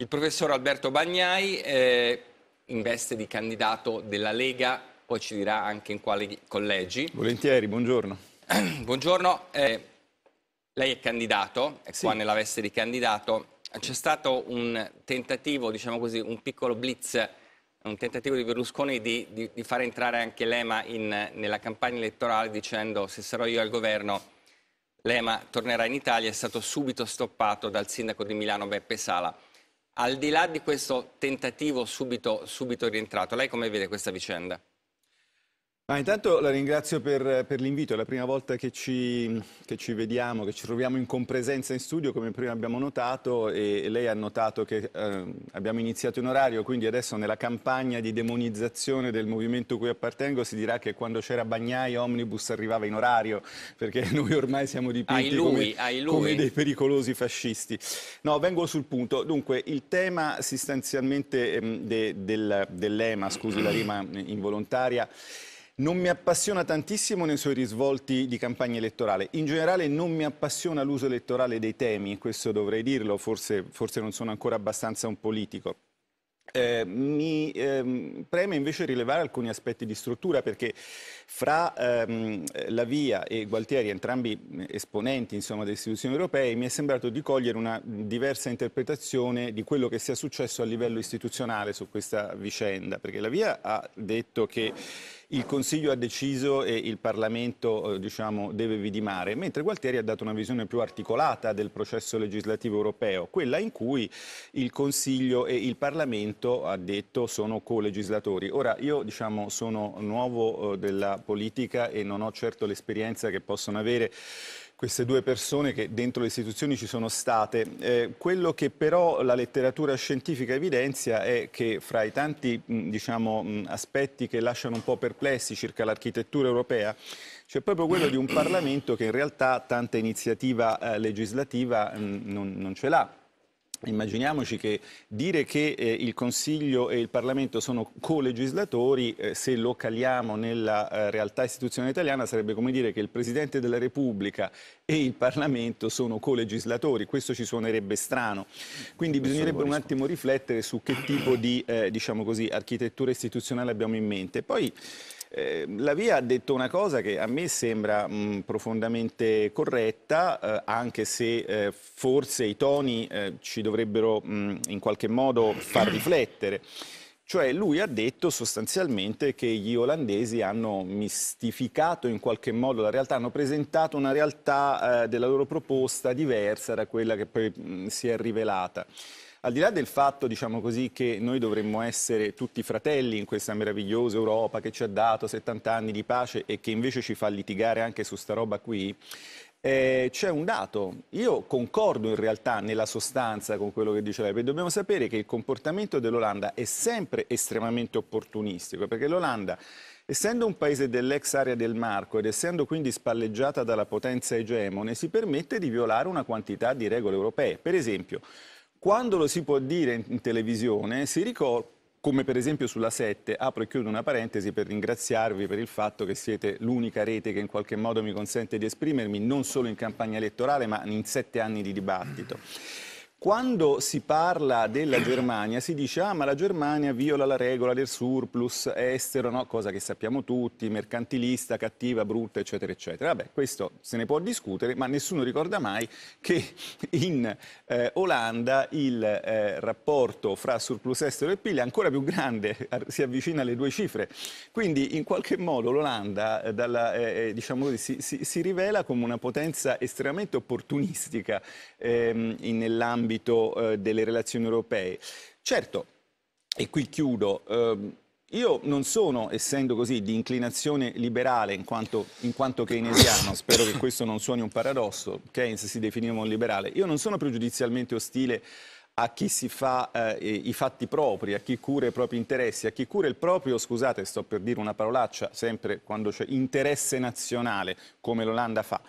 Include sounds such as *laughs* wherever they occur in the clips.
Il professor Alberto Bagnai, eh, in veste di candidato della Lega, poi ci dirà anche in quali collegi. Volentieri, buongiorno. *clears throat* buongiorno, eh, lei è candidato, è sì. qua nella veste di candidato. C'è stato un tentativo, diciamo così, un piccolo blitz, un tentativo di Berlusconi di, di, di fare entrare anche l'EMA in, nella campagna elettorale dicendo se sarò io al governo l'EMA tornerà in Italia, è stato subito stoppato dal sindaco di Milano Beppe Sala. Al di là di questo tentativo subito, subito rientrato, lei come vede questa vicenda? Ma intanto la ringrazio per, per l'invito, è la prima volta che ci, che ci, vediamo, che ci troviamo in compresenza in studio, come prima abbiamo notato, e, e lei ha notato che eh, abbiamo iniziato in orario, quindi adesso nella campagna di demonizzazione del movimento cui appartengo si dirà che quando c'era Bagnai Omnibus arrivava in orario, perché *laughs* noi ormai siamo dipinti lui, come, come, dei pericolosi fascisti. No, vengo sul punto. Dunque, il tema sostanzialmente ehm, de, del, dell'EMA, scusi la rima involontaria, non mi appassiona tantissimo nei suoi risvolti di campagna elettorale. In generale non mi appassiona l'uso elettorale dei temi, questo dovrei dirlo, forse, forse non sono ancora abbastanza un politico. Eh, mi ehm, preme invece rilevare alcuni aspetti di struttura perché fra ehm, La Via e Gualtieri, entrambi esponenti insomma, delle istituzioni europee, mi è sembrato di cogliere una diversa interpretazione di quello che sia successo a livello istituzionale su questa vicenda, perché La Via ha detto che il Consiglio ha deciso e il Parlamento eh, diciamo, deve vidimare, mentre Gualtieri ha dato una visione più articolata del processo legislativo europeo, quella in cui il Consiglio e il Parlamento, ha detto, sono co-legislatori. Ora, io diciamo, sono nuovo eh, della politica e non ho certo l'esperienza che possono avere queste due persone che dentro le istituzioni ci sono state. Eh, quello che però la letteratura scientifica evidenzia è che fra i tanti mh, diciamo, mh, aspetti che lasciano un po' perplessi circa l'architettura europea, c'è proprio quello di un Parlamento che in realtà tanta iniziativa eh, legislativa mh, non, non ce l'ha Immaginiamoci che dire che eh, il Consiglio e il Parlamento sono co-legislatori, eh, se lo caliamo nella eh, realtà istituzionale italiana, sarebbe come dire che il Presidente della Repubblica e il Parlamento sono co-legislatori. Questo ci suonerebbe strano. Quindi Questo bisognerebbe un attimo riflettere su che tipo di eh, diciamo così, architettura istituzionale abbiamo in mente. Poi, eh, la Via ha detto una cosa che a me sembra mh, profondamente corretta, eh, anche se eh, forse i toni eh, ci dovrebbero mh, in qualche modo far riflettere. Cioè lui ha detto sostanzialmente che gli olandesi hanno mistificato in qualche modo la realtà, hanno presentato una realtà eh, della loro proposta diversa da quella che poi mh, si è rivelata al di là del fatto, diciamo così, che noi dovremmo essere tutti fratelli in questa meravigliosa Europa che ci ha dato 70 anni di pace e che invece ci fa litigare anche su sta roba qui, eh, c'è un dato, io concordo in realtà nella sostanza con quello che dice lei, perché dobbiamo sapere che il comportamento dell'Olanda è sempre estremamente opportunistico, perché l'Olanda, essendo un paese dell'ex area del Marco ed essendo quindi spalleggiata dalla potenza egemone, si permette di violare una quantità di regole europee. Per esempio, quando lo si può dire in televisione, si ricorda come per esempio sulla 7, apro e chiudo una parentesi per ringraziarvi per il fatto che siete l'unica rete che in qualche modo mi consente di esprimermi non solo in campagna elettorale ma in sette anni di dibattito. Quando si parla della *coughs* Germania si dice ah ma la Germania viola la regola del surplus estero, no? cosa che sappiamo tutti, mercantilista, cattiva, brutta eccetera eccetera. Vabbè questo se ne può discutere ma nessuno ricorda mai che *laughs* in eh, Olanda il eh, rapporto fra surplus estero e PIL è ancora più grande, si avvicina alle due cifre. Quindi in qualche modo l'Olanda eh, eh, eh, diciamo così, si, si, si, rivela come una potenza estremamente opportunistica ehm, nell'ambito nell'ambito eh, delle relazioni europee. Certo, e qui chiudo, ehm, io non sono, essendo così, di inclinazione liberale in quanto, in quanto keynesiano, spero che questo non suoni un paradosso, Keynes si definiva un liberale, io non sono pregiudizialmente ostile a chi si fa eh, i fatti propri, a chi cura i propri interessi, a chi cura il proprio, scusate, sto per dire una parolaccia, sempre quando c'è interesse nazionale, come l'Olanda fa.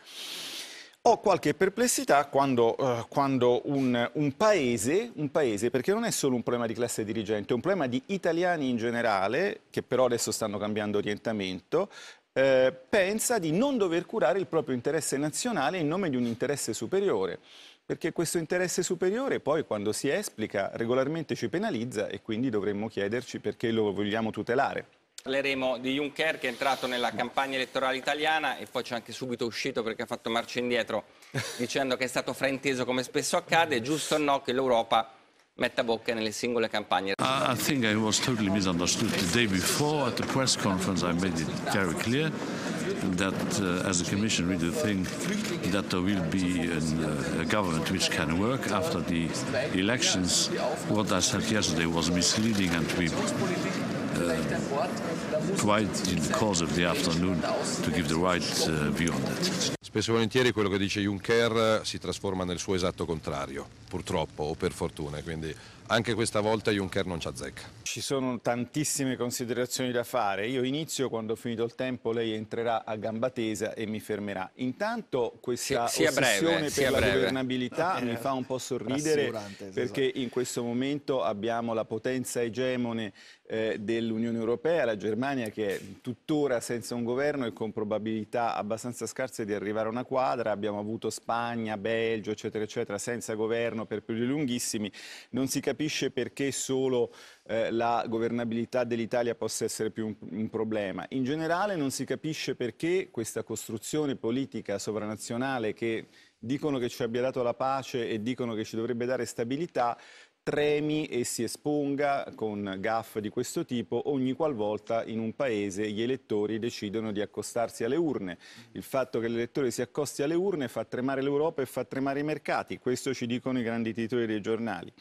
Ho qualche perplessità quando, eh, quando un, un, paese, un, paese, perché non è solo un problema di classe dirigente, è un problema di italiani in generale, che però adesso stanno cambiando orientamento, eh, pensa di non dover curare il proprio interesse nazionale in nome di un interesse superiore. Perché questo interesse superiore poi quando si esplica regolarmente ci penalizza e quindi dovremmo chiederci perché lo vogliamo tutelare. Parleremo di Juncker che è entrato nella campagna elettorale italiana e poi c'è anche subito uscito perché ha fatto marcia indietro *laughs* dicendo che è stato frainteso come spesso accade, è giusto o no che l'Europa metta bocca nelle singole campagne. Uh, I think I was totally misunderstood the day before at the press conference I made it very clear that uh, as a commission we do think that there will be an, uh, a government which can work after the elections. What I said yesterday was misleading and we Uh, quite in the course of the afternoon to give the right uh, view on that. Spesso e volentieri quello che dice Juncker si trasforma nel suo esatto contrario, purtroppo o per fortuna, quindi anche questa volta Juncker non ci azzecca. Ci sono tantissime considerazioni da fare. Io inizio quando ho finito il tempo, lei entrerà a gamba tesa e mi fermerà. Intanto questa sia, ossessione breve, per la breve. governabilità eh, *laughs* mi fa un po' sorridere esatto. perché in questo momento abbiamo la potenza egemone eh, dell'Unione Europea, la Germania che è tuttora senza un governo e con probabilità abbastanza scarse di arrivare a una quadra. Abbiamo avuto Spagna, Belgio, eccetera, eccetera, senza governo per periodi lunghissimi. Non si capisce capisce perché solo eh, la governabilità dell'Italia possa essere più un, un, problema. In generale non si capisce perché questa costruzione politica sovranazionale che dicono che ci abbia dato la pace e dicono che ci dovrebbe dare stabilità tremi e si esponga con gaff di questo tipo ogni qualvolta in un paese gli elettori decidono di accostarsi alle urne. Il fatto che l'elettore si accosti alle urne fa tremare l'Europa e fa tremare i mercati, questo ci dicono i grandi titoli dei giornali.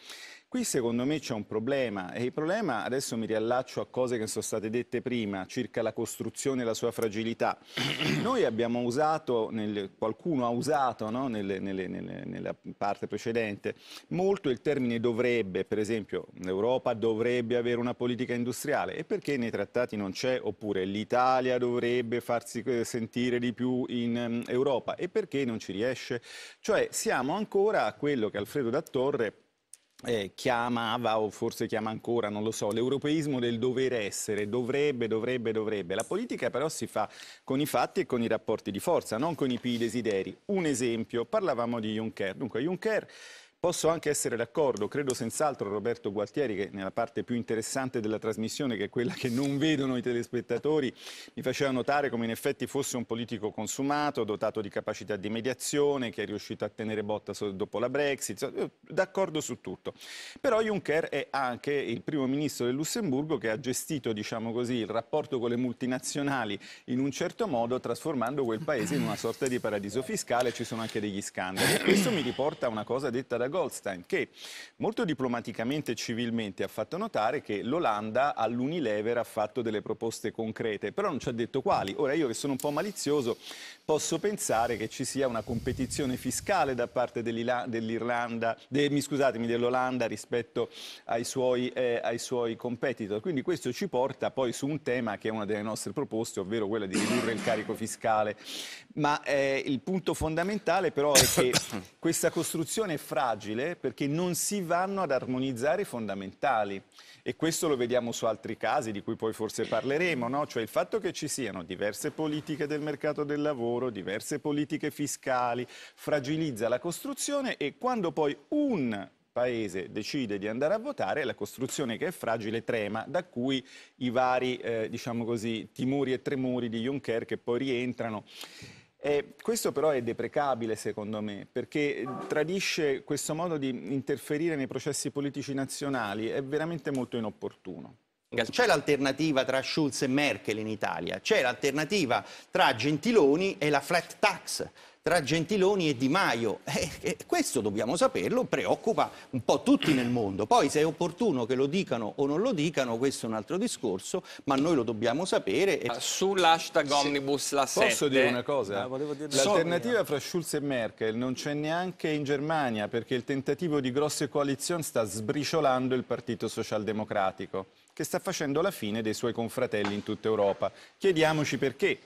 Qui secondo me c'è un problema e il problema, adesso mi riallaccio a cose che sono state dette prima circa la costruzione e la sua fragilità. *clears throat* Noi abbiamo usato, nel, qualcuno ha usato no, nelle, nelle, nelle, nella parte precedente, molto il termine dovrebbe, per esempio l'Europa dovrebbe avere una politica industriale e perché nei trattati non c'è, oppure l'Italia dovrebbe farsi eh, sentire di più in mm, Europa e perché non ci riesce? Cioè siamo ancora a quello che Alfredo da Torre eh, chiamava o forse chiama ancora, non lo so, l'europeismo del dover essere, dovrebbe, dovrebbe, dovrebbe. La politica però si fa con i fatti e con i rapporti di forza, non con i pi desideri. Un esempio, parlavamo di Juncker. Dunque Juncker Posso anche essere d'accordo, credo senz'altro Roberto Gualtieri che nella parte più interessante della trasmissione, che è quella che non vedono i telespettatori, mi faceva notare come in effetti fosse un politico consumato, dotato di capacità di mediazione, che è riuscito a tenere botta dopo la Brexit, d'accordo su tutto. Però Juncker è anche il primo ministro del Lussemburgo che ha gestito diciamo così, il rapporto con le multinazionali in un certo modo, trasformando quel paese in una sorta di paradiso fiscale, ci sono anche degli scandali. Questo mi riporta a una cosa detta da Goldstein, che molto diplomaticamente e civilmente ha fatto notare che l'Olanda all'Unilever ha fatto delle proposte concrete, però non ci ha detto quali. Ora io che sono un po' malizioso posso pensare che ci sia una competizione fiscale da parte dell'Irlanda, de, scusatemi, dell'Olanda rispetto ai suoi, eh, ai suoi competitor. Quindi questo ci porta poi su un tema che è una delle nostre proposte, ovvero quella di ridurre il carico fiscale. Ma eh, il punto fondamentale però è che *coughs* questa costruzione è fragile fragile perché non si vanno ad armonizzare i fondamentali e questo lo vediamo su altri casi di cui poi forse parleremo, no? cioè il fatto che ci siano diverse politiche del mercato del lavoro, diverse politiche fiscali, fragilizza la costruzione e quando poi un paese decide di andare a votare, la costruzione che è fragile trema, da cui i vari eh, diciamo così, timori e tremori di Juncker che poi rientrano. Eh, questo però è deprecabile secondo me, perché eh, tradisce questo modo di interferire nei processi politici nazionali, è veramente molto inopportuno. C'è l'alternativa tra Schulz e Merkel in Italia, c'è l'alternativa tra Gentiloni e la flat tax tra Gentiloni e Di Maio. E, eh, e eh, questo dobbiamo saperlo, preoccupa un po' tutti nel mondo. Poi se è opportuno che lo dicano o non lo dicano, questo è un altro discorso, ma noi lo dobbiamo sapere. E... Ah, sull'hashtag Omnibus la 7... Posso dire una cosa? Ah, L'alternativa fra Schulz e Merkel non c'è neanche in Germania, perché il tentativo di grosse coalizioni sta sbriciolando il Partito Socialdemocratico, che sta facendo la fine dei suoi confratelli in tutta Europa. Chiediamoci perché.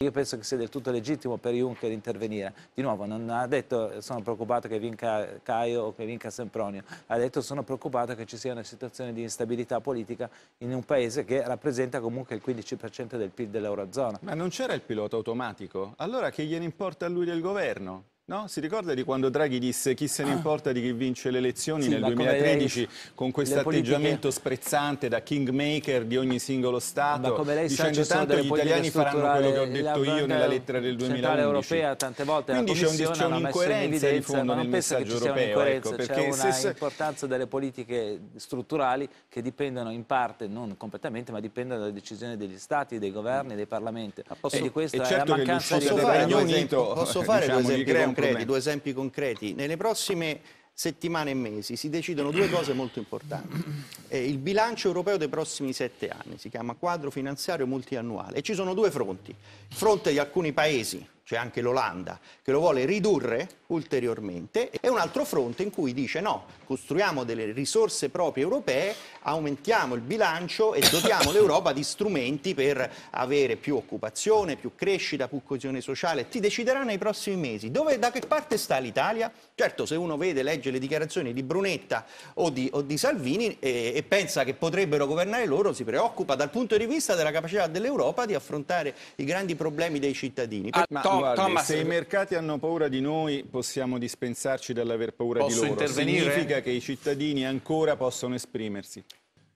Io penso che sia del tutto legittimo per Juncker intervenire. Di nuovo, non ha detto sono preoccupato che vinca Caio o che vinca Sempronio, ha detto sono preoccupato che ci sia una situazione di instabilità politica in un paese che rappresenta comunque il 15% del PIL dell'Eurozona. Ma non c'era il pilota automatico? Allora che gliene importa a lui del governo? No? Si ricorda di quando Draghi disse chi se ne ah. importa di chi vince le elezioni sì, nel 2013 con questo atteggiamento politiche... sprezzante da kingmaker di ogni singolo Stato, come lei dicendo sa, tanto gli italiani faranno quello che ho detto io nella lettera del 2011. Europea tante volte Quindi c'è un, un'incoerenza di fondo nel messaggio europeo. Ecco, perché c'è se... importanza delle politiche strutturali che dipendono in parte, non completamente, ma dipendono dalle decisioni degli Stati, dei governi, dei parlamenti. Posso... E, di questa e certo è la certo mancanza di... Posso fare due diciamo, concreti, due esempi concreti. Nelle prossime settimane e mesi si decidono due cose molto importanti. Eh, il bilancio europeo dei prossimi sette anni si chiama quadro finanziario multiannuale e ci sono due fronti. Il fronte di alcuni paesi c'è cioè anche l'Olanda, che lo vuole ridurre ulteriormente, e un altro fronte in cui dice no, costruiamo delle risorse proprie europee, aumentiamo il bilancio e dotiamo *coughs* l'Europa di strumenti per avere più occupazione, più crescita, più coesione sociale. Ti deciderà nei prossimi mesi. Dove, da che parte sta l'Italia? Certo, se uno vede, legge le dichiarazioni di Brunetta o di, o di Salvini e, e pensa che potrebbero governare loro, si preoccupa dal punto di vista della capacità dell'Europa di affrontare i grandi problemi dei cittadini. Ma guardi, Thomas... se i mercati hanno paura di noi possiamo dispensarci dall'aver paura Posso di loro. Intervenire? Significa che i cittadini ancora possono esprimersi.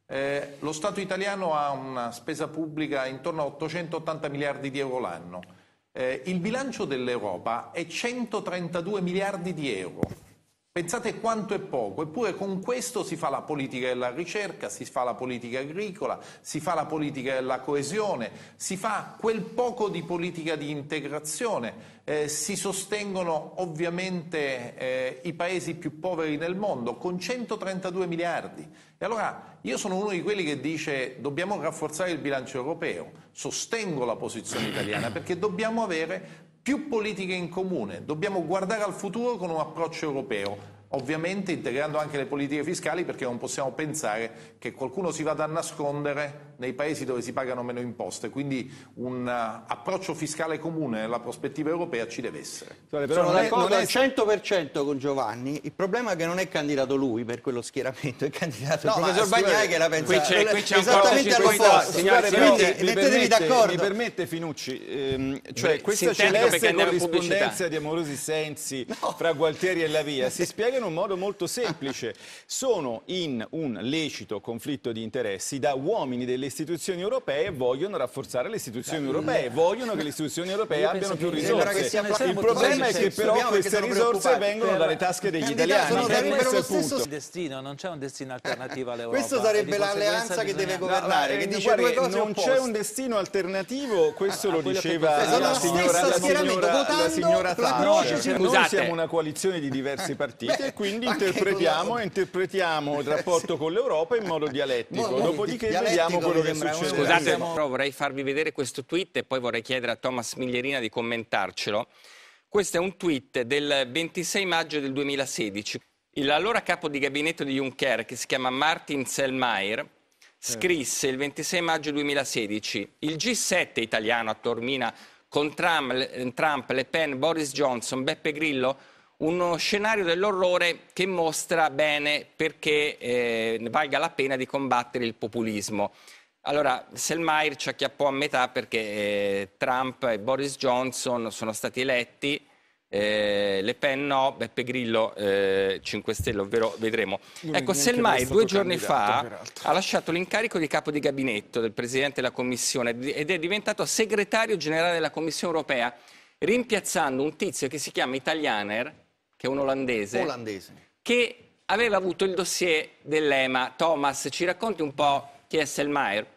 Eh, lo Stato italiano ha una spesa pubblica intorno a 880 miliardi di euro l'anno. Eh, il bilancio dell'Europa è 132 miliardi di euro. Pensate quanto è poco, eppure con questo si fa la politica della ricerca, si fa la politica agricola, si fa la politica della coesione, si fa quel poco di politica di integrazione, eh, si sostengono ovviamente eh, i paesi più poveri nel mondo con 132 miliardi. E allora io sono uno di quelli che dice dobbiamo rafforzare il bilancio europeo, sostengo la posizione italiana perché dobbiamo avere più politiche in comune, dobbiamo guardare al futuro con un approccio europeo ovviamente integrando anche le politiche fiscali perché non possiamo pensare che qualcuno si vada a nascondere nei paesi dove si pagano meno imposte, quindi un uh, approccio fiscale comune nella prospettiva europea ci deve essere. Sono d'accordo al 100% con Giovanni, il problema è che non è candidato lui per quello schieramento, è candidato no, il professor Bagnai che la pensa qui c'è, qui c'è esattamente all'opposto. Signore, quindi mettetevi d'accordo. Mi permette Finucci, ehm, cioè Beh, questa celeste corrispondenza di amorosi sensi no. fra Gualtieri e Lavia si *laughs* spiega in un modo molto semplice. Sono in un lecito conflitto di interessi da uomini delle istituzioni europee vogliono rafforzare le istituzioni europee, vogliono che le istituzioni europee abbiano più risorse. Il problema è cioè, che però queste risorse vengono dalle tasche degli italiani. Cioè, destino, non c'è un destino alternativo all'Europa. Questa sarebbe l'alleanza che deve governare, che dice due cose Non c'è un destino alternativo, questo ah, lo ah, diceva la signora Thatcher. Noi siamo una coalizione di diversi partiti e quindi interpretiamo il rapporto con l'Europa in modo dialettico. Dopodiché vediamo quello che succede. Scusate, Siamo... però vorrei farvi vedere questo tweet e poi vorrei chiedere a Thomas Miglierina di commentarcelo. Questo è un tweet del 26 maggio del 2016. L'allora capo di gabinetto di Juncker, che si chiama Martin Selmayr, scrisse il 26 maggio 2016 il G7 italiano a Tormina con Trump, Trump, Le Pen, Boris Johnson, Beppe Grillo, uno scenario dell'orrore che mostra bene perché eh, valga la pena di combattere il populismo. Allora, Selmayr ci acchiappò a metà perché eh, Trump e Boris Johnson sono stati eletti, eh, Le Pen no, Beppe Grillo eh, 5 Stelle, ovvero vedremo. Non ecco, Selmayr due giorni fa peraltro. ha lasciato l'incarico di capo di gabinetto del Presidente della Commissione ed è diventato segretario generale della Commissione europea, rimpiazzando un tizio che si chiama Italianer, che è un olandese, olandese. che aveva avuto il dossier dell'EMA. Thomas, ci racconti un po' chi è Selmayr?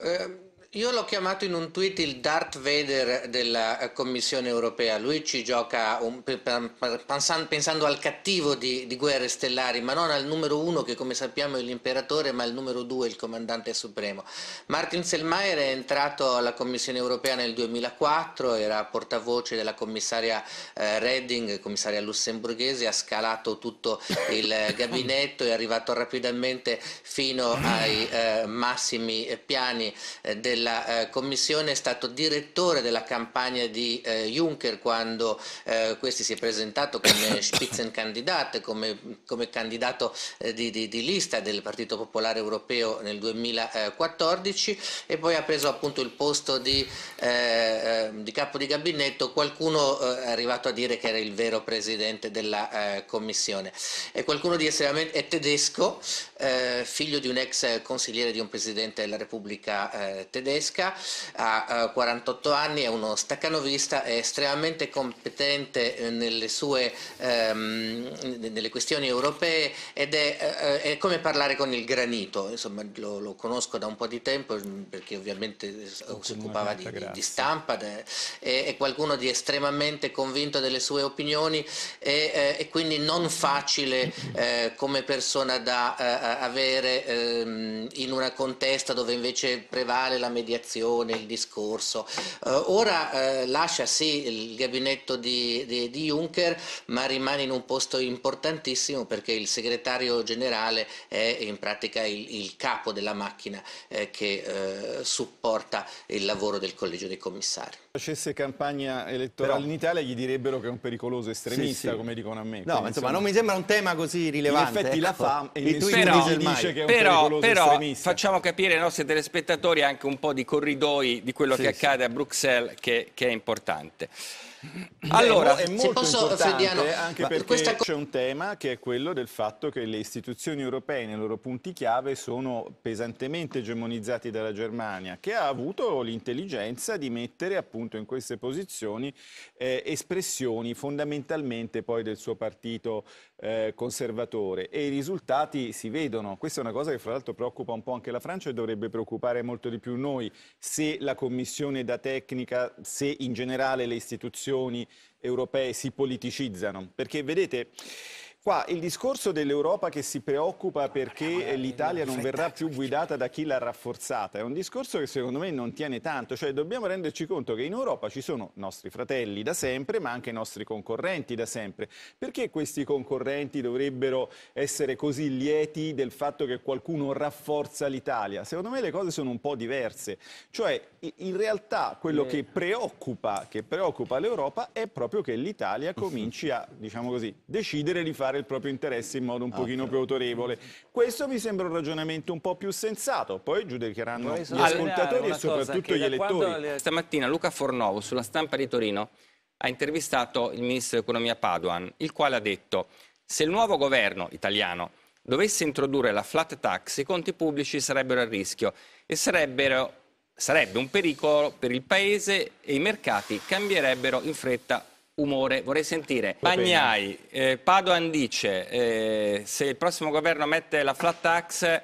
呃。Io l'ho chiamato in un tweet il Darth Vader della eh, Commissione europea. Lui ci gioca un, pensando al cattivo di, di, Guerre Stellari, ma non al numero uno che come sappiamo è l'imperatore, ma al numero due il comandante supremo. Martin Selmayr è entrato alla Commissione europea nel 2004, era portavoce della commissaria eh, Redding, commissaria lussemburghese, ha scalato tutto il eh, gabinetto, e è arrivato rapidamente fino ai eh, massimi piani della della eh, Commissione, è stato direttore della campagna di eh, Juncker quando eh, questi si è presentato come *coughs* Spitzenkandidat, come, come candidato eh, di, di, di, lista del Partito Popolare Europeo nel 2014 e poi ha preso appunto il posto di, eh, eh, di capo di gabinetto, qualcuno è arrivato a dire che era il vero presidente della Commissione. E qualcuno di estremamente tedesco, figlio di un ex consigliere di un presidente della Repubblica tedesca, tedesca, ha 48 anni, è uno staccanovista, è estremamente competente eh, nelle sue ehm, nelle questioni europee ed è, eh, eh, è, come parlare con il granito, insomma lo, lo, conosco da un po' di tempo mm, perché ovviamente si occupava di, di stampa, è, è, qualcuno di estremamente convinto delle sue opinioni e, eh, quindi non facile eh, come persona da avere ehm, in una contesta dove invece prevale la mediazione, il discorso. Eh, ora eh, lascia sì il gabinetto di, di, di, Juncker, ma rimane in un posto importantissimo perché il segretario generale è in pratica il, il capo della macchina eh, che eh, supporta il lavoro del collegio dei commissari. Se facesse campagna elettorale Però... in Italia gli direbbero che è un pericoloso estremista, sì, sì. come dicono a me. No, ma insomma, non mi sembra un tema così rilevante. In effetti la ecco. fa e, e nessuno però, dice mai. che è un però, pericoloso però, estremista. Facciamo capire ai nostri telespettatori anche un po' po' di corridoi di quello sì, che accade sì. a Bruxelles che, che è importante. Allora, è molto se posso, importante Frediano, eh, anche perché questa... c'è un tema che è quello del fatto che le istituzioni europee nei loro punti chiave sono pesantemente egemonizzati dalla Germania, che ha avuto l'intelligenza di mettere appunto in queste posizioni eh, espressioni fondamentalmente poi del suo partito eh, conservatore e i risultati si vedono. Questa è una cosa che fra l'altro preoccupa un po' anche la Francia e dovrebbe preoccupare molto di più noi se la Commissione da tecnica, se in generale le istituzioni istituzioni europee si politicizzano. Perché vedete Qua il discorso dell'Europa che si preoccupa perché l'Italia non verrà più guidata da chi l'ha rafforzata è un discorso che secondo me non tiene tanto, cioè dobbiamo renderci conto che in Europa ci sono nostri fratelli da sempre ma anche i nostri concorrenti da sempre. Perché questi concorrenti dovrebbero essere così lieti del fatto che qualcuno rafforza l'Italia? Secondo me le cose sono un po' diverse, cioè in realtà quello che preoccupa, che preoccupa l'Europa è proprio che l'Italia *laughs* cominci a, diciamo così, decidere di fare il proprio interesse in modo un ah, pochino più autorevole. Questo mi sembra un ragionamento un po' più sensato, poi giudicheranno gli ascoltatori e soprattutto gli elettori. Le... Stamattina Luca Fornovo sulla stampa di Torino ha intervistato il ministro dell'economia Paduan, il quale ha detto se il nuovo governo italiano dovesse introdurre la flat tax, i conti pubblici sarebbero a rischio e sarebbero, sarebbe un pericolo per il Paese e i mercati cambierebbero in fretta umore. Vorrei sentire Bagnai, eh, Padoan dice eh, se il prossimo governo mette la flat tax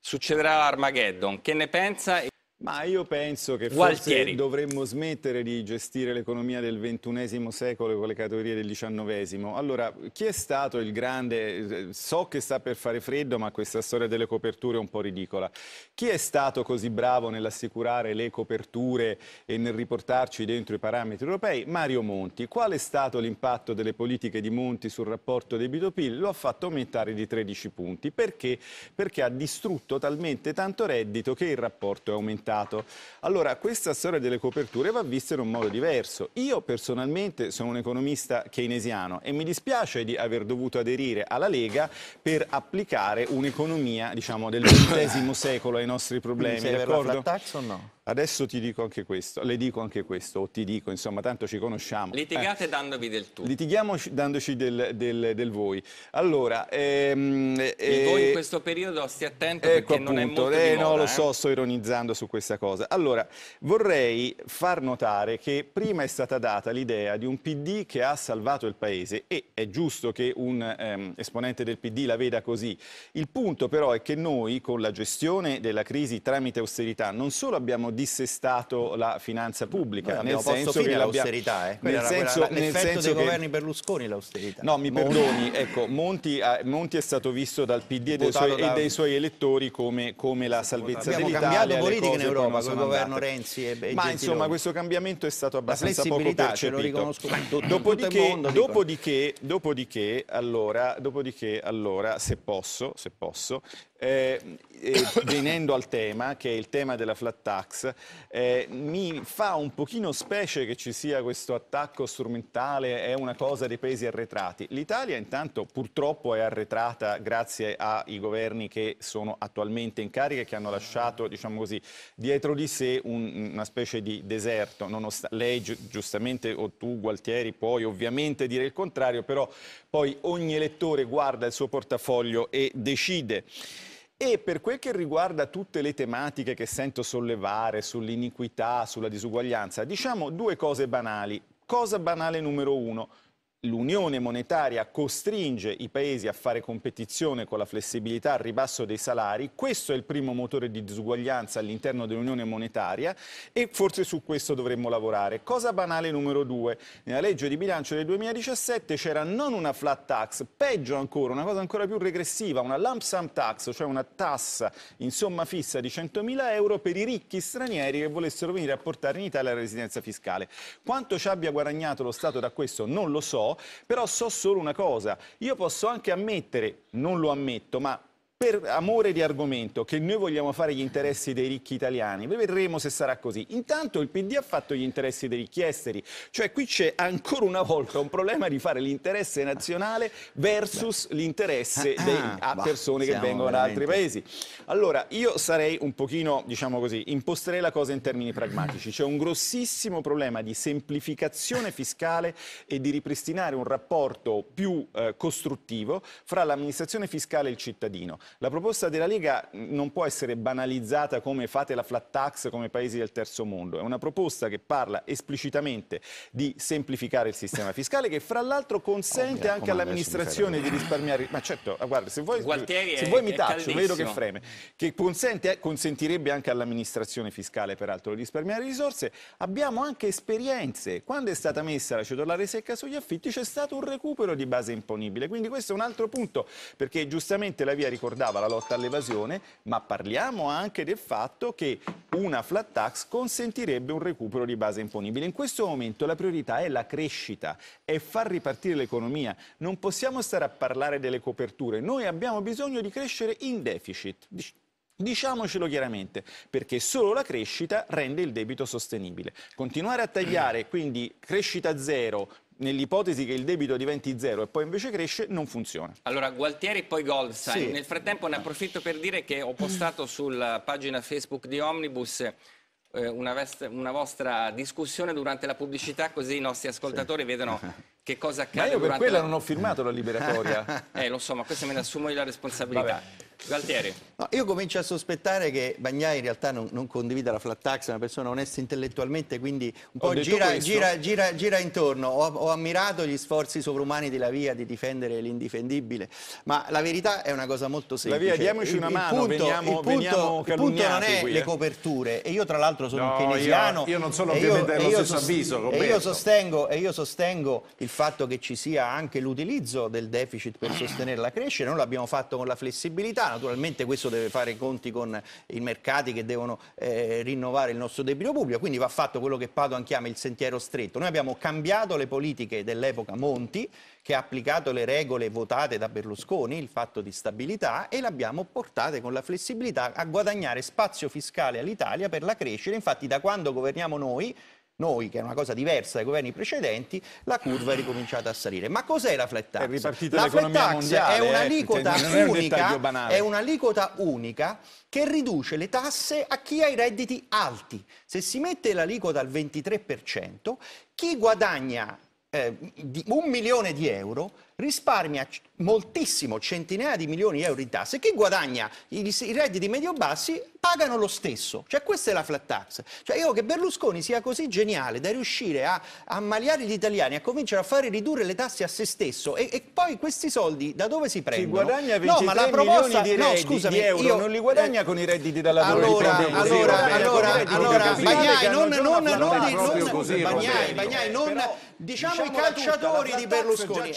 succederà Armageddon. Che ne pensa? Ma io penso che Gualtieri. forse dovremmo smettere di gestire l'economia del XXI secolo con le categorie del XIX. Allora, chi è stato il grande... So che sta per fare freddo, ma questa storia delle coperture è un po' ridicola. Chi è stato così bravo nell'assicurare le coperture e nel riportarci dentro i parametri europei? Mario Monti. Qual è stato l'impatto delle politiche di Monti sul rapporto debito-PIL? Lo ha fatto aumentare di 13 punti. Perché? Perché ha distrutto talmente tanto reddito che il rapporto è aumentato commentato. Allora, questa storia delle coperture va vista in un modo diverso. Io personalmente sono un economista keynesiano e mi dispiace di aver dovuto aderire alla Lega per applicare un'economia, diciamo, del XX *coughs* secolo ai nostri problemi. Quindi sei per la tax o no? Adesso ti dico anche questo, le dico anche questo, o ti dico, insomma, tanto ci conosciamo. Eh, Litigate eh. dandovi del tu. Litighiamo dandoci del, del, del voi. Allora, ehm, eh, il voi in eh, questo periodo stia attento ecco perché appunto, non è molto eh, moda, No, lo eh. so, sto ironizzando su questa cosa. Allora, vorrei far notare che prima è stata data l'idea di un PD che ha salvato il paese e è giusto che un ehm, esponente del PD la veda così. Il punto però è che noi con la gestione della crisi tramite austerità non solo abbiamo dissestato la finanza pubblica. Noi nel senso che l'austerità, eh? nel senso, quella, nel senso dei che... governi Berlusconi l'austerità. No, mi Monti. perdoni, ecco, Monti, ha, eh, Monti, è stato visto dal PD e dei, suoi, da... e dei suoi, elettori come, come la salvezza Abbiamo dell'Italia. Abbiamo cambiato politica in Europa con il governo Renzi e, e Ma Gentiloni. insomma questo cambiamento è stato abbastanza poco percepito. dopodiché, dopodiché, dopodiché, allora, dopodiché, allora, se posso, se posso eh, eh, venendo al tema, che è il tema della flat tax, eh, mi fa un pochino specie che ci sia questo attacco strumentale, è una cosa dei paesi arretrati. L'Italia intanto purtroppo è arretrata grazie ai governi che sono attualmente in carica e che hanno lasciato, diciamo così, dietro di sé un, una specie di deserto. Nonost lei giustamente, o tu Gualtieri, puoi ovviamente dire il contrario, però poi ogni elettore guarda il suo portafoglio e decide. E per quel che riguarda tutte le tematiche che sento sollevare sull'iniquità, sulla disuguaglianza, diciamo due cose banali. Cosa banale numero uno, l'unione monetaria costringe i paesi a fare competizione con la flessibilità al ribasso dei salari, questo è il primo motore di disuguaglianza all'interno dell'unione monetaria e forse su questo dovremmo lavorare. Cosa banale numero due, nella legge di bilancio del 2017 c'era non una flat tax, peggio ancora, una cosa ancora più regressiva, una lump sum tax, cioè una tassa in somma fissa di 100.000 euro per i ricchi stranieri che volessero venire a portare in Italia la residenza fiscale. Quanto ci abbia guadagnato lo Stato da questo non lo so, però so solo una cosa, io posso anche ammettere, non lo ammetto, ma per amore di argomento che noi vogliamo fare gli interessi dei ricchi italiani. Vedremo se sarà così. Intanto il PD ha fatto gli interessi dei ricchi esteri, cioè qui c'è ancora una volta un problema di fare l'interesse nazionale versus l'interesse ah, dei, ah, a persone che vengono da altri paesi. Allora, io sarei un pochino, diciamo così, imposterei la cosa in termini pragmatici. C'è un grossissimo problema di semplificazione fiscale e di ripristinare un rapporto più eh, costruttivo fra l'amministrazione fiscale e il cittadino. La proposta della Lega non può essere banalizzata come fate la flat tax come paesi del terzo mondo. È una proposta che parla esplicitamente di semplificare il sistema *laughs* fiscale che fra l'altro consente oh, anche all'amministrazione di risparmiare. Ma certo, ah, guarda, se vuoi, se vuoi mi taccio, caldissimo. vedo che freme. Che consente, consentirebbe anche all'amministrazione fiscale peraltro di risparmiare risorse. Abbiamo anche esperienze. Quando è stata messa la cedolare secca sugli affitti c'è stato un recupero di base imponibile. Quindi questo è un altro punto perché giustamente la via ricordata ricordava la lotta all'evasione, ma parliamo anche del fatto che una flat tax consentirebbe un recupero di base imponibile. In questo momento la priorità è la crescita, è far ripartire l'economia. Non possiamo stare a parlare delle coperture, noi abbiamo bisogno di crescere in deficit. Diciamocelo chiaramente, perché solo la crescita rende il debito sostenibile. Continuare a tagliare, quindi crescita zero, nell'ipotesi che il debito diventi zero e poi invece cresce, non funziona. Allora, Gualtieri poi Goldstein. Sì. Nel frattempo ne approfitto per dire che ho postato sulla pagina Facebook di Omnibus eh, una, vest- una, vostra discussione durante la pubblicità, così i nostri ascoltatori sì. vedono *laughs* che cosa accade. Ma io per quella la... non ho firmato la liberatoria. *laughs* eh, lo so, ma questa me ne assumo io la responsabilità. Vabbè. Galtieri. No, io comincio a sospettare che Bagnai in realtà non, non condivida la flat tax, è una persona onesta intellettualmente, quindi un po' gira, gira, gira, gira, intorno. Ho, ho, ammirato gli sforzi sovrumani della via di difendere l'indifendibile, ma la verità è una cosa molto semplice. La via, diamoci una il, mano, il punto, veniamo, il punto, veniamo il punto non è qui, le eh. coperture, e io tra l'altro sono no, un keynesiano. Io, io non sono ovviamente allo stesso avviso, e io, sostengo, e io sostengo il fatto che ci sia anche l'utilizzo del deficit per sostenere la crescita, noi l'abbiamo fatto con la flessibilità, necessità, naturalmente questo deve fare i conti con i mercati che devono eh, rinnovare il nostro debito pubblico, quindi va fatto quello che Padoan chiama il sentiero stretto. Noi abbiamo cambiato le politiche dell'epoca Monti, che ha applicato le regole votate da Berlusconi, il fatto di stabilità, e l'abbiamo portate con la flessibilità a guadagnare spazio fiscale all'Italia per la crescita. Infatti da quando governiamo noi noi, che è una cosa diversa dai governi precedenti, la curva è ricominciata a salire. Ma cos'è la flat tax? la flat tax mondiale, eh, cioè, è, un'aliquota eh, unica, è un'aliquota unica che riduce le tasse a chi ha i redditi alti. Se si mette l'aliquota al 23%, chi guadagna eh, un milione di euro risparmia moltissimo, centinaia di milioni di euro in tasse, chi guadagna i, redditi medio-bassi pagano lo stesso, cioè questa è la flat tax. Cioè io che Berlusconi sia così geniale da riuscire a ammaliare gli italiani, a cominciare a fare ridurre le tasse a se stesso e, e poi questi soldi da dove si prendono? Si guadagna 23 no, ma la proposta, di, no, scusami, di euro, io, non li guadagna con i redditi da lavoro. Allora, allora, allora, allora, allora, allora Bagnai, non, non, non, non, non, così, Bagnai, Bagnai, non, diciamo, diciamo i diciamo calciatori tutta, di Berlusconi.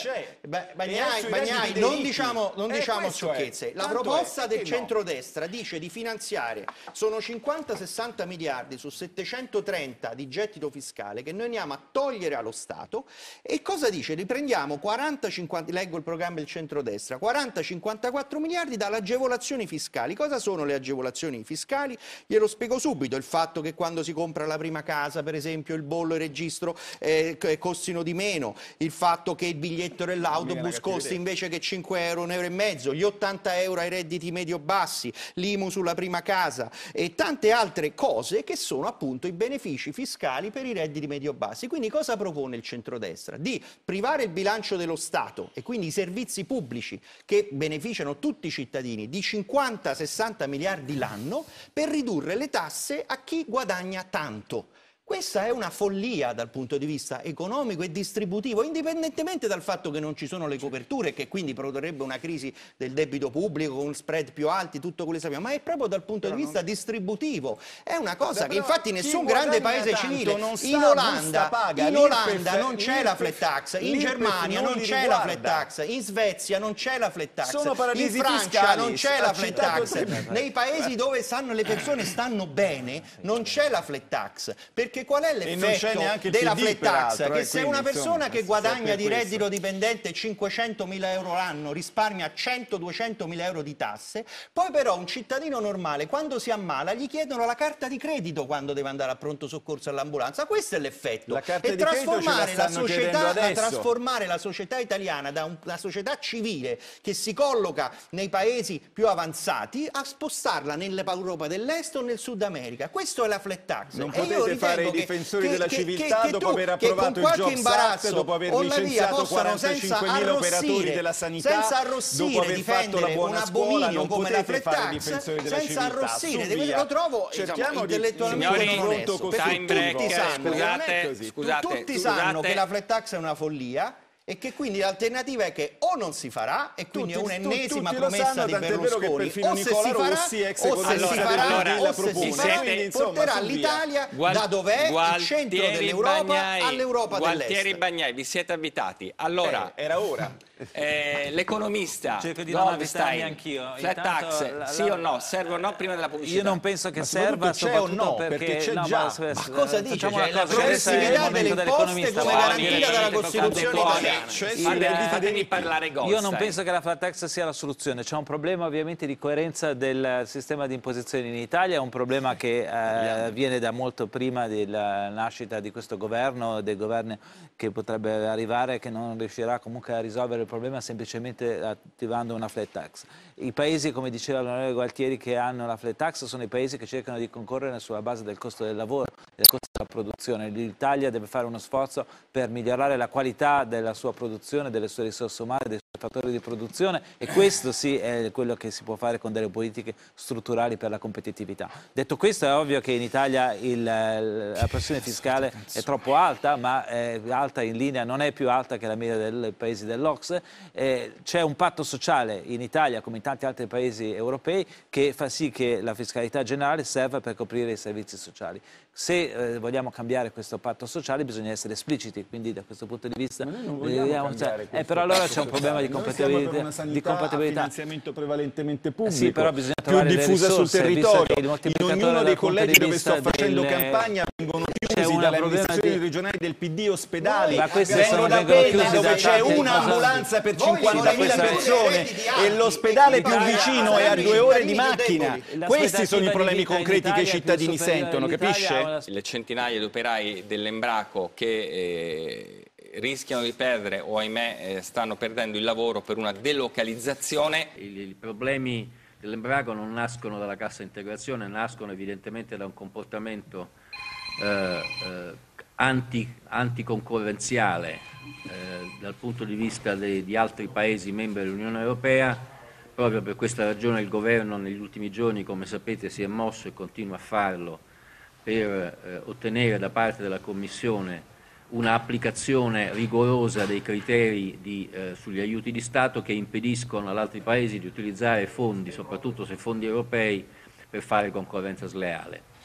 Ba Bagnai, Bagnai non diciamo, non diciamo sciocchezze. La proposta è, del centrodestra no. dice di finanziare, sono 50-60 miliardi su 730 di gettito fiscale che noi andiamo a togliere allo Stato e cosa dice? Riprendiamo 40-50, leggo il programma del centrodestra, 40-54 miliardi dalle agevolazioni fiscali. Cosa sono le agevolazioni fiscali? Glielo spiego subito, il fatto che quando si compra la prima casa, per esempio, il bollo e il registro eh, costino di meno, il fatto che il biglietto dell'auto autobus costi invece che 5 euro, 1,5 euro, e mezzo, gli 80 euro ai redditi medio-bassi, l'IMU sulla prima casa e tante altre cose che sono appunto i benefici fiscali per i redditi medio-bassi. Quindi cosa propone il centrodestra? Di privare il bilancio dello Stato e quindi i servizi pubblici che beneficiano tutti i cittadini di 50-60 miliardi l'anno per ridurre le tasse a chi guadagna tanto. Questa è una follia dal punto di vista economico e distributivo, indipendentemente dal fatto che non ci sono le coperture, e che quindi produrrebbe una crisi del debito pubblico con spread più alti, tutto quello che sappiamo, ma è proprio dal punto però di vista non... distributivo. È una cosa Beh, che infatti nessun grande paese civile, non in Olanda, paga, in Olanda non c'è la flat tax, in Germania non c'è la flat tax, in Svezia non c'è la flat tax, in Francia non c'è la flat tax, nei paesi dove stanno, le persone stanno bene non c'è la flat tax, perché perché qual è l'effetto della PD, flat tax? Altro, che eh, se una persona insomma, eh, che guadagna di questo. reddito dipendente 500 mila euro l'anno risparmia 100 200 mila euro di tasse, poi però un cittadino normale quando si ammala gli chiedono la carta di credito quando deve andare a pronto soccorso all'ambulanza. Questo è l'effetto. E trasformare la, la società, trasformare la società italiana da una società civile che si colloca nei paesi più avanzati a spostarla nell'Europa dell'Est o nel Sud America. Questo è la flat tax. Non e potete fare ai difensori che, della che, civiltà che, dopo aver approvato il Jobs Act, dopo aver licenziato 45.000 operatori della sanità, senza dopo aver fatto la buona scuola, non potete fare i difensori della senza arrossire, lo trovo cerchiamo intellettualmente di confronto così. Eh, tutti sanno, tutti sanno che la flat tax è una follia e che quindi l'alternativa è che o non si farà e quindi tutti, è un'ennesima promessa sanno, di Berlusconi o se si farà o se si farà o se si farà porterà l'Italia da dov'è il centro dell'Europa all'Europa dell'Est Gualtieri Bagnai vi siete abitati allora eh, era ora eh, l'economista cerco di non avvistarmi anch'io flat tax la, la, sì o no serve o no prima della pubblicità io non penso che ma serva soprattutto no, perché, perché c'è no, già ma, ma cosa dice cioè, cosa, la progressività delle imposte come garantita dalla Costituzione italiana cioè sì, fatemi parlare Goldstein io non penso che la flat tax sia la soluzione c'è un problema ovviamente di coerenza del sistema di imposizione in Italia è un problema che eh, viene da molto prima della nascita di questo governo dei governi che potrebbe arrivare e che non riuscirà comunque a risolvere il problema semplicemente attivando una flat tax. I paesi, come diceva l'onorevole Gualtieri, che hanno la flat tax sono i paesi che cercano di concorrere sulla base del costo del lavoro, del costo della produzione. L'Italia deve fare uno sforzo per migliorare la qualità della sua produzione, delle sue risorse umane, fattori di produzione e questo sì è quello che si può fare con delle politiche strutturali per la competitività. Detto questo è ovvio che in Italia il, la pressione fiscale è troppo alta, ma è alta in linea, non è più alta che la media dei paesi dell'Ox. Eh, c'è un patto sociale in Italia, come in tanti altri paesi europei, che fa sì che la fiscalità generale serva per coprire i servizi sociali. Se eh, vogliamo cambiare questo patto sociale bisogna essere espliciti, quindi da questo punto di vista... Ma noi non vogliamo eh, diciamo, cioè, eh, però allora c'è un problema di di compatibilità. Di compatibilità. finanziamento prevalentemente eh pubblico, sì, però bisogna più diffusa risorse, sul territorio. In ognuno dei collegi dove sto facendo del... campagna vengono chiusi dalle amministrazioni di... regionali del PD ospedali, ma vengono da Pena dove c'è un'ambulanza per 50.000 persone e l'ospedale più vicino è a due ore di macchina. Questi sono i problemi concreti che i cittadini sentono, capisce? Le centinaia di operai dell'Embraco che eh, rischiano di perdere o ahimè eh, stanno perdendo il lavoro per una delocalizzazione. I, i problemi dell'embrago non nascono dalla cassa integrazione, nascono evidentemente da un comportamento eh, eh, anti, anticoncorrenziale eh, dal punto di vista de, di altri Paesi membri dell'Unione Europea. Proprio per questa ragione il governo negli ultimi giorni, come sapete, si è mosso e continua a farlo per eh, ottenere da parte della Commissione un'applicazione rigorosa dei criteri di, eh, sugli aiuti di Stato che impediscono ad altri paesi di utilizzare fondi, soprattutto se fondi europei, per fare concorrenza sleale.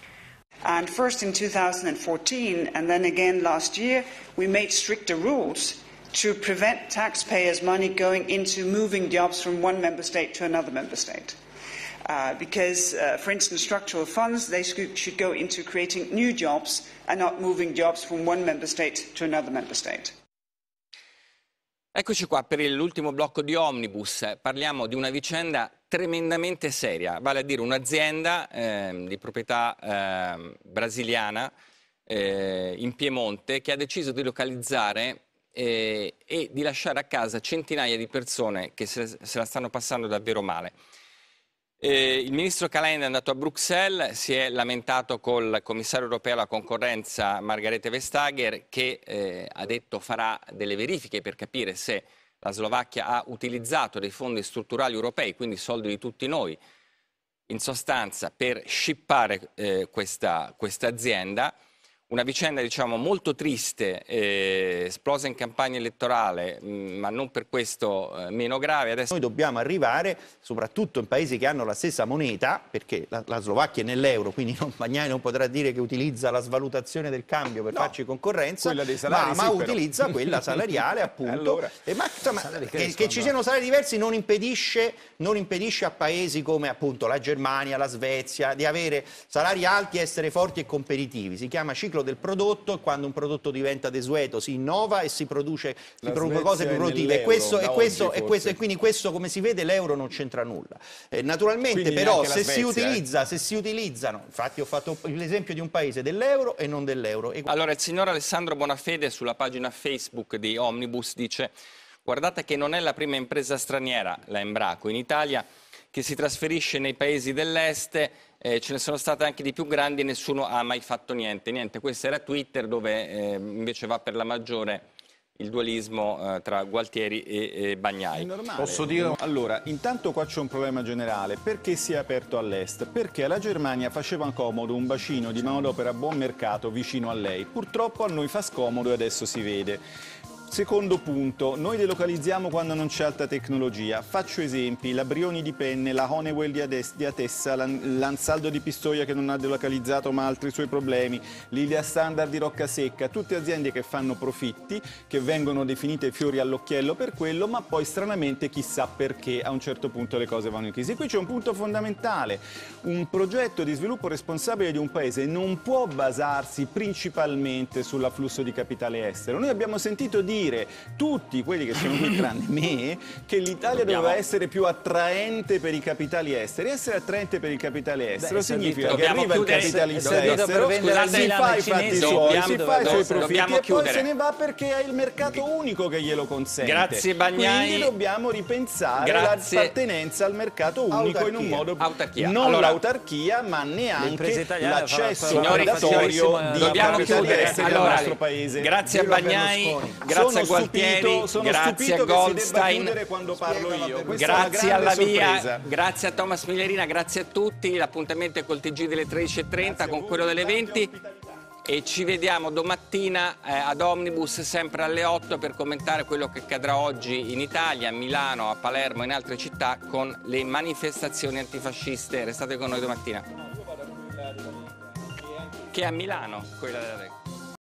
And first in 2014 and then again last year we made stricter rules to prevent taxpayers' money going into moving jobs from one member state to another member state. Uh, because, uh, for instance, structural funds, they should go into creating new jobs and not moving jobs from one member state to another member state. Eccoci qua per l'ultimo blocco di Omnibus. Parliamo di una vicenda tremendamente seria, vale a dire un'azienda eh, di proprietà eh, brasiliana eh, in Piemonte che ha deciso di localizzare eh, e di lasciare a casa centinaia di persone che se, se la stanno passando davvero male. Eh, il ministro Calenda è andato a Bruxelles, si è lamentato col commissario europeo alla concorrenza Margarete Vestager che eh, ha detto farà delle verifiche per capire se la Slovacchia ha utilizzato dei fondi strutturali europei, quindi soldi di tutti noi, in sostanza per scippare eh, questa, questa azienda una vicenda diciamo, molto triste, eh, esplosa in campagna elettorale, mh, mm, ma non per questo eh, meno grave. Adesso... Noi dobbiamo arrivare, soprattutto in paesi che hanno la stessa moneta, perché la, la Slovacchia è nell'euro, quindi *laughs* non, Magnani non potrà dire che utilizza la svalutazione del cambio per no, farci concorrenza, salari, ma, sì, ma utilizza quella *laughs* salariale appunto. allora, e, ma, insomma, che, che, che, ci siano salari diversi non impedisce, non impedisce a paesi come appunto la Germania, la Svezia di avere salari alti e essere forti e competitivi. Si chiama ciclo ciclo del prodotto e quando un prodotto diventa desueto si innova e si produce si cose più produttive. Questo, e, questo, e, questo, e, quindi questo, come si vede, l'euro non c'entra nulla. Eh, naturalmente quindi però se Svezia, si, eh. utilizza, eh. se si utilizzano, infatti ho fatto l'esempio di un paese dell'euro e non dell'euro. Allora il signor Alessandro Bonafede sulla pagina Facebook di Omnibus dice guardate che non è la prima impresa straniera, la Embraco, in Italia che si trasferisce nei paesi dell'est eh, ce ne sono state anche di più grandi e nessuno ha mai fatto niente. niente. Questo era Twitter dove eh, invece va per la maggiore il dualismo eh, tra Gualtieri e, e Bagnai. Posso dire? Allora, intanto qua c'è un problema generale. Perché si è aperto all'est? Perché alla Germania faceva comodo un bacino di manodopera a buon mercato vicino a lei. Purtroppo a noi fa scomodo e adesso si vede. Secondo punto, noi delocalizziamo quando non c'è alta tecnologia. Faccio esempi, la Brioni di Penne, la Honeywell di, Atessa, l'Ansaldo di Pistoia che non ha delocalizzato ma ha altri suoi problemi, l'Ilia Standard di Rocca Secca, tutte aziende che fanno profitti, che vengono definite fiori all'occhiello per quello, ma poi stranamente chissà perché a un certo punto le cose vanno in crisi. Qui c'è un punto fondamentale, un progetto di sviluppo responsabile di un paese non può basarsi principalmente sull'afflusso di capitale estero. Noi abbiamo sentito di dire tutti quelli che sono qui *laughs* tranne me che l'Italia doveva essere più attraente per i capitali esteri. Essere attraente per il capitale estero Beh, significa che arriva il capitalista estero, si fa i fatti suoi, si fa i suoi profitti e poi se ne va perché è il mercato unico che glielo consente. Grazie Bagnai. Quindi dobbiamo ripensare Grazie. l'appartenenza al mercato unico autarchia. in un modo autarchia. non allora, l'autarchia ma neanche l'accesso mandatorio di capitali esteri allora, al nostro paese. Grazie a Bagnai. Grazie grazie a Gualtieri, stupito, grazie a Goldstein, grazie alla via, grazie a Thomas Miglierina, grazie a tutti, l'appuntamento è col TG delle 13.30 con quello delle 20 e ci vediamo domattina eh, ad Omnibus sempre alle 8 per commentare quello che accadrà oggi in Italia, a Milano, a Palermo e in altre città con le manifestazioni antifasciste. Restate con noi domattina. Che è a Milano quella della Recca.